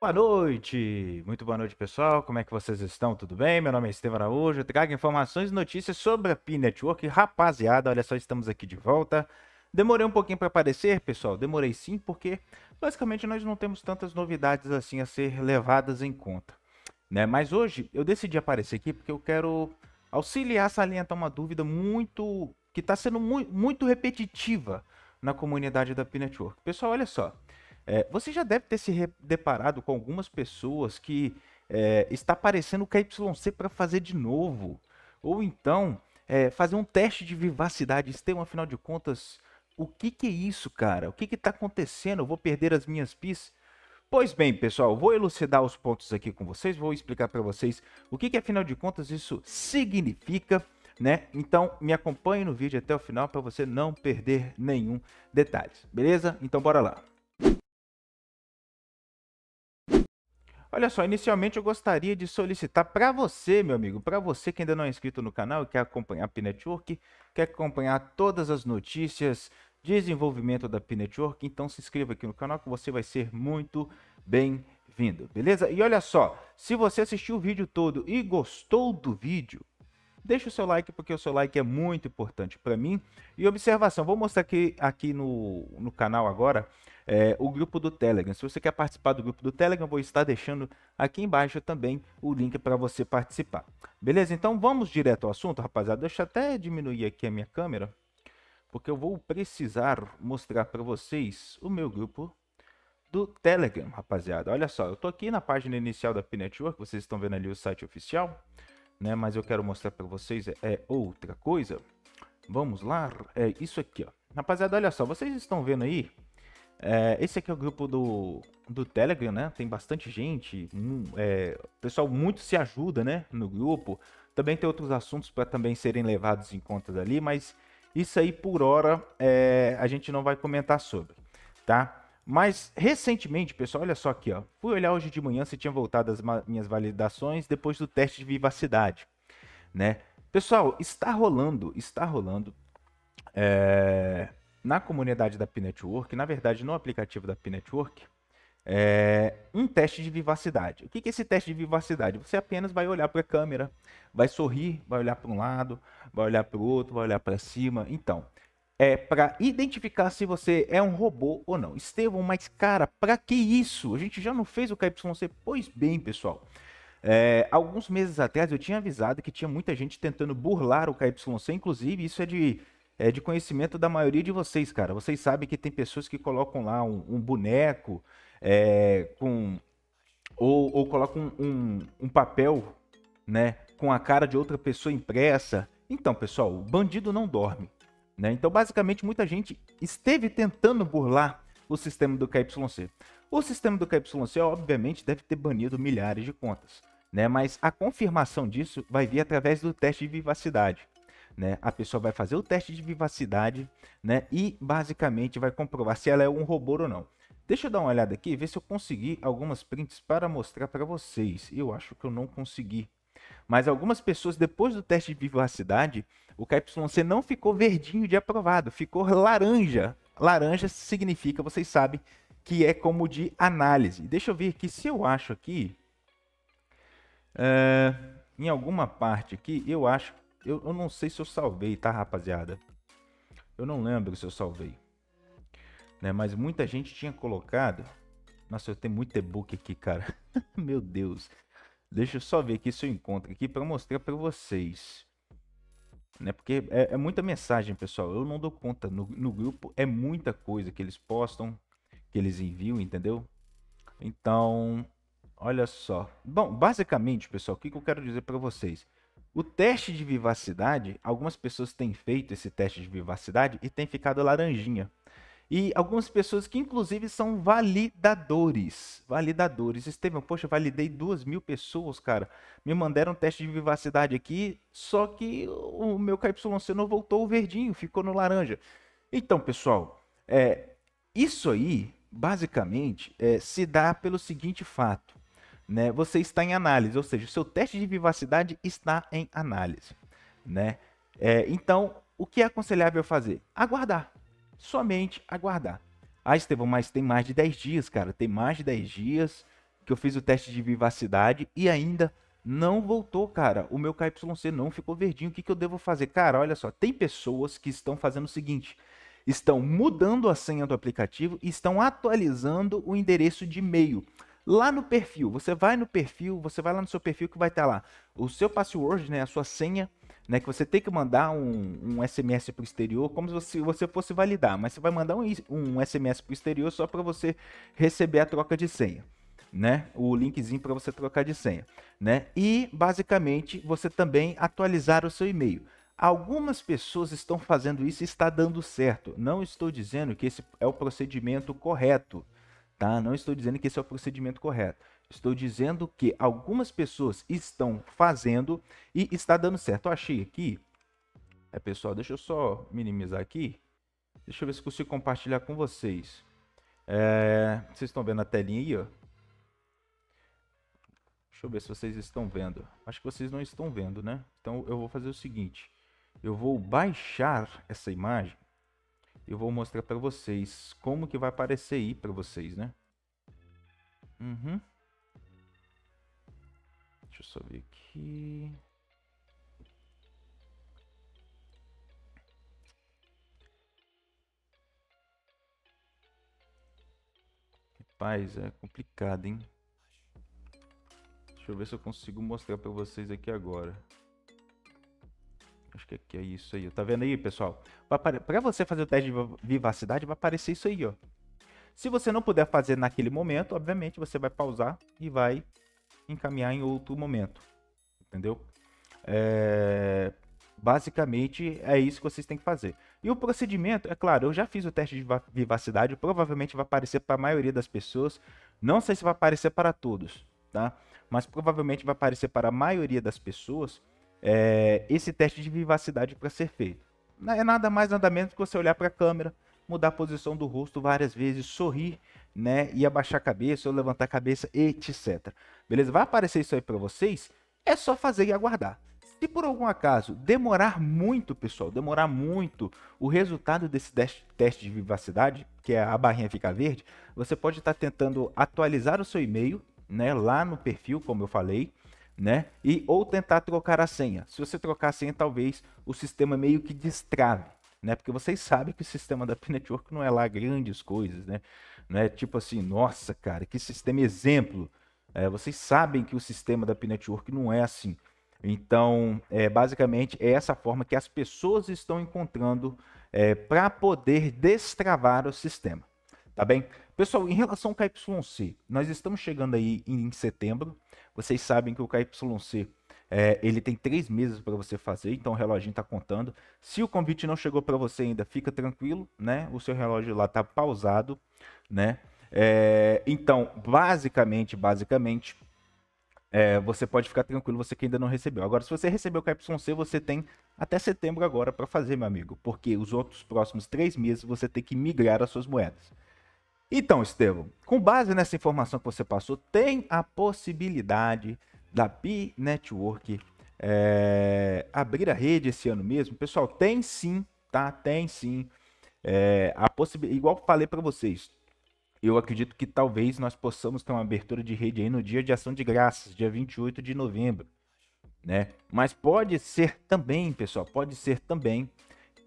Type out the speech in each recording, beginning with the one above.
Boa noite! Muito boa noite, pessoal. Como é que vocês estão? Tudo bem? Meu nome é Estevam Araújo. Eu trago informações e notícias sobre a P Network. Rapaziada, olha só, estamos aqui de volta. Demorei um pouquinho para aparecer, pessoal. Demorei sim, porque basicamente nós não temos tantas novidades assim a ser levadas em conta. Né? Mas hoje eu decidi aparecer aqui porque eu quero auxiliar, salientar uma dúvida muito. que está sendo muito, muito repetitiva na comunidade da P Network. Pessoal, olha só. É, você já deve ter se deparado com algumas pessoas que é, está aparecendo o KYC para fazer de novo. Ou então, é, fazer um teste de vivacidade extrema, afinal de contas, o que, que é isso, cara? O que está acontecendo? Eu vou perder as minhas pis? Pois bem, pessoal, vou elucidar os pontos aqui com vocês, vou explicar para vocês o que, que, afinal de contas, isso significa, né? Então, me acompanhe no vídeo até o final para você não perder nenhum detalhe, beleza? Então, bora lá. Olha só, inicialmente eu gostaria de solicitar para você, meu amigo, para você que ainda não é inscrito no canal e quer acompanhar a p quer acompanhar todas as notícias, desenvolvimento da p então se inscreva aqui no canal que você vai ser muito bem-vindo, beleza? E olha só, se você assistiu o vídeo todo e gostou do vídeo, Deixa o seu like, porque o seu like é muito importante para mim. E observação, vou mostrar aqui, aqui no, no canal agora é, o grupo do Telegram. Se você quer participar do grupo do Telegram, vou estar deixando aqui embaixo também o link para você participar. Beleza? Então vamos direto ao assunto, rapaziada. Deixa eu até diminuir aqui a minha câmera, porque eu vou precisar mostrar para vocês o meu grupo do Telegram, rapaziada. Olha só, eu estou aqui na página inicial da P-Network, vocês estão vendo ali o site oficial né? Mas eu quero mostrar para vocês é, é, outra coisa. Vamos lá, é isso aqui, ó. Rapaziada, olha só, vocês estão vendo aí? É, esse aqui é o grupo do, do Telegram, né? Tem bastante gente, é, o pessoal muito se ajuda, né? No grupo. Também tem outros assuntos para também serem levados em conta dali, mas isso aí por hora é, a gente não vai comentar sobre, tá? Mas recentemente, pessoal, olha só aqui, ó. Fui olhar hoje de manhã se tinha voltado as minhas validações depois do teste de vivacidade, né? Pessoal, está rolando, está rolando é, na comunidade da P na verdade no aplicativo da P é, um teste de vivacidade. O que é esse teste de vivacidade? Você apenas vai olhar para a câmera, vai sorrir, vai olhar para um lado, vai olhar para o outro, vai olhar para cima. Então, é para identificar se você é um robô ou não. Estevão, mas cara, para que isso? A gente já não fez o KYC? Pois bem, pessoal. É, alguns meses atrás eu tinha avisado que tinha muita gente tentando burlar o KYC, inclusive isso é de, é de conhecimento da maioria de vocês, cara. Vocês sabem que tem pessoas que colocam lá um, um boneco é, com. Ou, ou colocam um, um, um papel, né? Com a cara de outra pessoa impressa. Então, pessoal, o bandido não dorme. Né? Então, basicamente, muita gente esteve tentando burlar o sistema do KYC. O sistema do KYC, obviamente, deve ter banido milhares de contas, né? mas a confirmação disso vai vir através do teste de vivacidade. Né? A pessoa vai fazer o teste de vivacidade né? e, basicamente, vai comprovar se ela é um robô ou não. Deixa eu dar uma olhada aqui, ver se eu consegui algumas prints para mostrar para vocês. Eu acho que eu não consegui. Mas algumas pessoas, depois do teste de vivacidade, o KYC não ficou verdinho de aprovado, ficou laranja. Laranja significa, vocês sabem, que é como de análise. Deixa eu ver aqui se eu acho aqui. Eh, em alguma parte aqui, eu acho. Eu, eu não sei se eu salvei, tá, rapaziada? Eu não lembro se eu salvei. Né? Mas muita gente tinha colocado. Nossa, eu tenho muito e-book aqui, cara. Meu Deus. Deixa eu só ver aqui se eu encontro aqui para mostrar para vocês. Né? Porque é, é, muita mensagem, pessoal. Eu não dou conta. No, no grupo é muita coisa que eles postam, que eles enviam, entendeu? Então, olha só. Bom, basicamente, pessoal, o que, que eu quero dizer para vocês? O teste de vivacidade, algumas pessoas têm feito esse teste de vivacidade e tem ficado laranjinha e algumas pessoas que inclusive são validadores. Validadores. Estevam, poxa, validei duas mil pessoas, cara. Me mandaram um teste de vivacidade aqui, só que o meu KYC não voltou o verdinho, ficou no laranja. Então, pessoal, é, isso aí, basicamente, é, se dá pelo seguinte fato. Né? Você está em análise, ou seja, o seu teste de vivacidade está em análise. Né? É, então, o que é aconselhável fazer? Aguardar somente aguardar. Ah, Estevão, mas tem mais de 10 dias, cara. Tem mais de 10 dias que eu fiz o teste de vivacidade e ainda não voltou, cara. O meu KYC não ficou verdinho. O que, que eu devo fazer? Cara, olha só, tem pessoas que estão fazendo o seguinte: estão mudando a senha do aplicativo e estão atualizando o endereço de e-mail. Lá no perfil, você vai no perfil, você vai lá no seu perfil que vai estar lá o seu password, né, a sua senha né? Que você tem que mandar um, um SMS para o exterior, como se você, você, fosse validar, mas você vai mandar um, um SMS para o exterior só para você receber a troca de senha. Né? O linkzinho para você trocar de senha, né? E basicamente você também atualizar o seu e-mail. Algumas pessoas estão fazendo isso e está dando certo. Não estou dizendo que esse é o procedimento correto, tá? Não estou dizendo que esse é o procedimento correto. Estou dizendo que algumas pessoas estão fazendo e está dando certo. Eu achei aqui. É, pessoal, deixa eu só minimizar aqui. Deixa eu ver se consigo compartilhar com vocês. É, vocês estão vendo a telinha aí, ó? Deixa eu ver se vocês estão vendo. Acho que vocês não estão vendo, né? Então eu vou fazer o seguinte. Eu vou baixar essa imagem. Eu vou mostrar para vocês como que vai aparecer aí para vocês, né? Uhum. Deixa eu só ver aqui. Rapaz, é complicado, hein? Deixa eu ver se eu consigo mostrar para vocês aqui agora. Acho que aqui é isso aí. Tá vendo aí, pessoal? Para você fazer o teste de vivacidade, vai aparecer isso aí, ó. Se você não puder fazer naquele momento, obviamente você vai pausar e vai encaminhar em outro momento. Entendeu? É, basicamente é isso que vocês têm que fazer. E o procedimento, é claro, eu já fiz o teste de vivacidade, provavelmente vai aparecer para a maioria das pessoas. Não sei se vai aparecer para todos, tá? Mas provavelmente vai aparecer para a maioria das pessoas é, esse teste de vivacidade para ser feito. Não né, é nada mais, nada menos que você olhar para a câmera, mudar a posição do rosto várias vezes, sorrir, né? E abaixar a cabeça, ou levantar a cabeça, etc beleza? Vai aparecer isso aí para vocês, é só fazer e aguardar. Se por algum acaso demorar muito, pessoal, demorar muito o resultado desse teste de vivacidade, que é a barrinha fica verde, você pode estar tá tentando atualizar o seu e-mail, né, lá no perfil, como eu falei, né? E ou tentar trocar a senha. Se você trocar a senha, talvez o sistema meio que destrave, né? Porque vocês sabem que o sistema da Pinetwork não é lá grandes coisas, né? Não é tipo assim, nossa, cara, que sistema exemplo. É, vocês sabem que o sistema da p não é assim. Então, é, basicamente, é essa forma que as pessoas estão encontrando é, para poder destravar o sistema. Tá bem? Pessoal, em relação ao KYC, nós estamos chegando aí em setembro. Vocês sabem que o KYC é, ele tem três meses para você fazer, então o reloginho está contando. Se o convite não chegou para você ainda, fica tranquilo, né? O seu relógio lá está pausado, né? É, então, basicamente, basicamente, é, você pode ficar tranquilo, você que ainda não recebeu. Agora, se você recebeu o KYC, você tem até setembro agora para fazer, meu amigo, porque os outros próximos três meses você tem que migrar as suas moedas. Então, Estevam, com base nessa informação que você passou, tem a possibilidade da Pi Network é, abrir a rede esse ano mesmo? Pessoal, tem sim, tá? Tem sim. É, a possibilidade, igual falei para vocês, eu acredito que talvez nós possamos ter uma abertura de rede aí no dia de ação de graças, dia 28 de novembro, né? Mas pode ser também, pessoal, pode ser também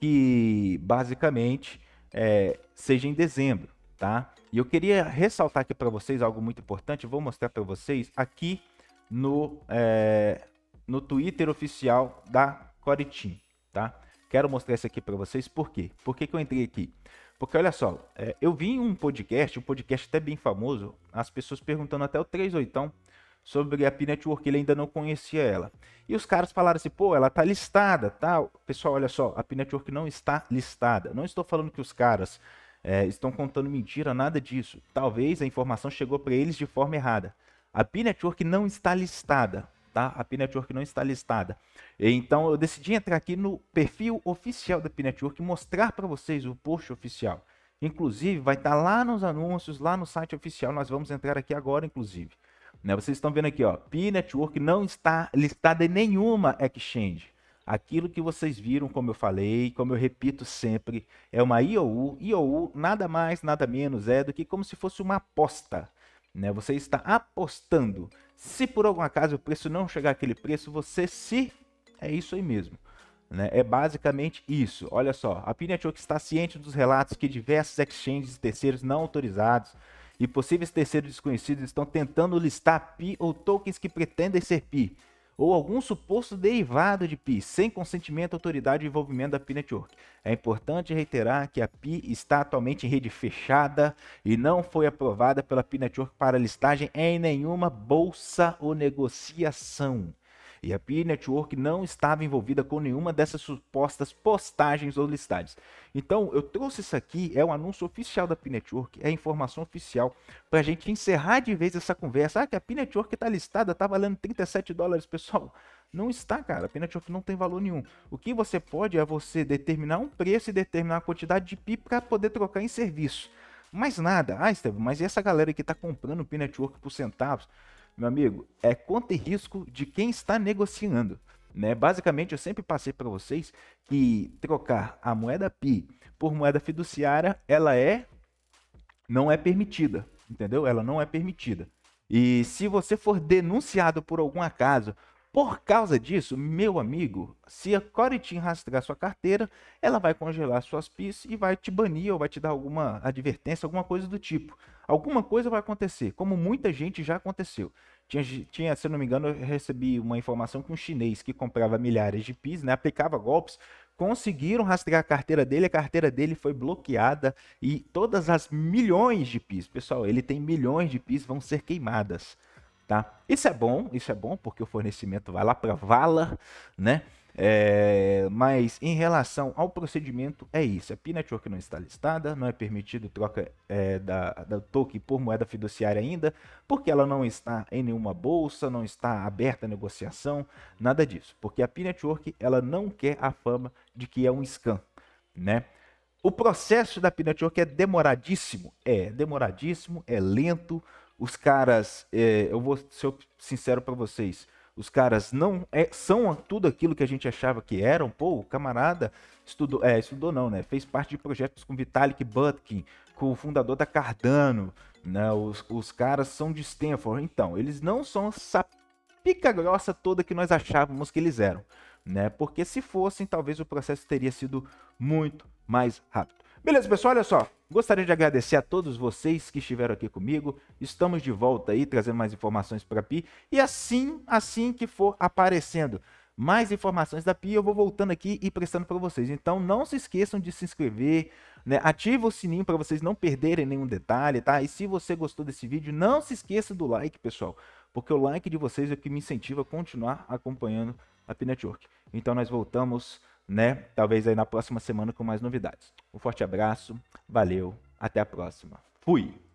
que basicamente é, seja em dezembro, tá? E eu queria ressaltar aqui para vocês algo muito importante, vou mostrar para vocês aqui no, é, no Twitter oficial da Coritim, tá? Quero mostrar isso aqui para vocês, por quê? Por que, que eu entrei aqui? Porque olha só, é, eu vi um podcast, um podcast até bem famoso, as pessoas perguntando até o 38 sobre a P-Network, ele ainda não conhecia ela. E os caras falaram assim, pô, ela tá listada, tá? Pessoal, olha só, a P-Network não está listada. Não estou falando que os caras é, estão contando mentira, nada disso. Talvez a informação chegou para eles de forma errada. A P-Network não está listada tá? A P-Network não está listada. Então eu decidi entrar aqui no perfil oficial da P-Network e mostrar para vocês o post oficial. Inclusive, vai estar tá lá nos anúncios, lá no site oficial. Nós vamos entrar aqui agora, inclusive. Né? Vocês estão vendo aqui, ó. P Network não está listada em nenhuma exchange. Aquilo que vocês viram, como eu falei, como eu repito sempre, é uma IOU. IOU nada mais, nada menos é do que como se fosse uma aposta. Né? Você está apostando se por algum acaso o preço não chegar àquele preço, você se. É isso aí mesmo. Né? É basicamente isso. Olha só, a Pineatwork está ciente dos relatos que diversos exchanges terceiros não autorizados e possíveis terceiros desconhecidos estão tentando listar PI ou tokens que pretendem ser PI ou algum suposto derivado de PI, sem consentimento, autoridade e envolvimento da PI Network. É importante reiterar que a PI está atualmente em rede fechada e não foi aprovada pela PI Network para listagem em nenhuma bolsa ou negociação. E a Peer Network não estava envolvida com nenhuma dessas supostas postagens ou listagens. Então, eu trouxe isso aqui, é o anúncio oficial da Peer Network, é a informação oficial para a gente encerrar de vez essa conversa. Ah, que a Peer Network está listada, está valendo 37 dólares, pessoal. Não está, cara. A Network não tem valor nenhum. O que você pode é você determinar um preço e determinar a quantidade de PI para poder trocar em serviço. Mais nada. Ah, Estevam, mas e essa galera que está comprando Network por centavos? meu amigo, é conta e risco de quem está negociando. Né? Basicamente, eu sempre passei para vocês que trocar a moeda PI por moeda fiduciária, ela é não é permitida, entendeu? Ela não é permitida. E se você for denunciado por algum acaso por causa disso, meu amigo, se a Coritin rastrear sua carteira, ela vai congelar suas PIS e vai te banir ou vai te dar alguma advertência, alguma coisa do tipo. Alguma coisa vai acontecer, como muita gente já aconteceu. Tinha, tinha, se eu não me engano, eu recebi uma informação que um chinês que comprava milhares de PIS, né, aplicava golpes, conseguiram rastrear a carteira dele, a carteira dele foi bloqueada e todas as milhões de PIS, pessoal, ele tem milhões de PIS, vão ser queimadas. Tá? Isso é bom, isso é bom porque o fornecimento vai lá para vala, né? É, mas em relação ao procedimento é isso, a é P-Network não está listada, não é permitido troca é, da, da token por moeda fiduciária ainda, porque ela não está em nenhuma bolsa, não está aberta a negociação, nada disso, porque a P-Network ela não quer a fama de que é um scam, né? O processo da P-Network é demoradíssimo, é demoradíssimo, é lento, os caras, é, eu vou ser sincero para vocês, os caras não é, são tudo aquilo que a gente achava que eram. Pô, o camarada estudou, é, estudou não, né? Fez parte de projetos com Vitalik Butkin, com o fundador da Cardano, né? Os, os caras são de Stanford. Então, eles não são essa pica grossa toda que nós achávamos que eles eram, né? Porque se fossem, talvez o processo teria sido muito mais rápido. Beleza, pessoal, olha só. Gostaria de agradecer a todos vocês que estiveram aqui comigo. Estamos de volta aí trazendo mais informações para a Pi e assim, assim que for aparecendo mais informações da Pi, eu vou voltando aqui e prestando para vocês. Então não se esqueçam de se inscrever, né? Ativa o sininho para vocês não perderem nenhum detalhe, tá? E se você gostou desse vídeo, não se esqueça do like, pessoal, porque o like de vocês é o que me incentiva a continuar acompanhando a Pi Network. Então nós voltamos né? Talvez aí na próxima semana com mais novidades. Um forte abraço, valeu, até a próxima. Fui!